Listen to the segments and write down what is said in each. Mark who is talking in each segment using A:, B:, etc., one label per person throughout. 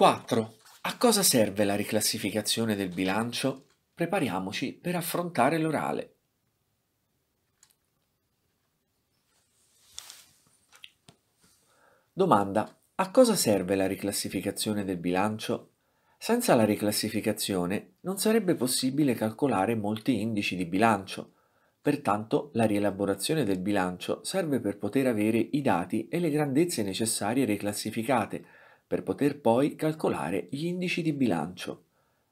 A: 4. A cosa serve la riclassificazione del bilancio? Prepariamoci per affrontare l'orale. Domanda. A cosa serve la riclassificazione del bilancio? Senza la riclassificazione non sarebbe possibile calcolare molti indici di bilancio, pertanto la rielaborazione del bilancio serve per poter avere i dati e le grandezze necessarie riclassificate, per poter poi calcolare gli indici di bilancio.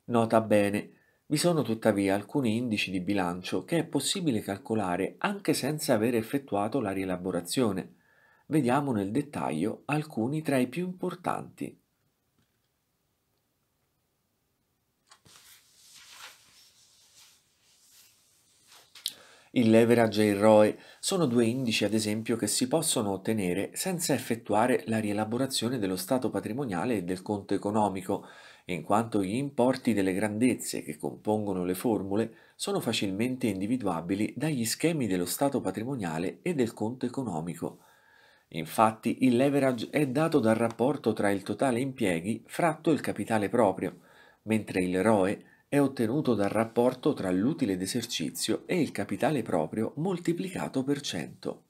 A: Nota bene, vi sono tuttavia alcuni indici di bilancio che è possibile calcolare anche senza aver effettuato la rielaborazione. Vediamo nel dettaglio alcuni tra i più importanti. Il leverage e il ROE sono due indici ad esempio che si possono ottenere senza effettuare la rielaborazione dello stato patrimoniale e del conto economico, in quanto gli importi delle grandezze che compongono le formule sono facilmente individuabili dagli schemi dello stato patrimoniale e del conto economico. Infatti il leverage è dato dal rapporto tra il totale impieghi fratto il capitale proprio, mentre il ROE è ottenuto dal rapporto tra l'utile d'esercizio e il capitale proprio moltiplicato per 100.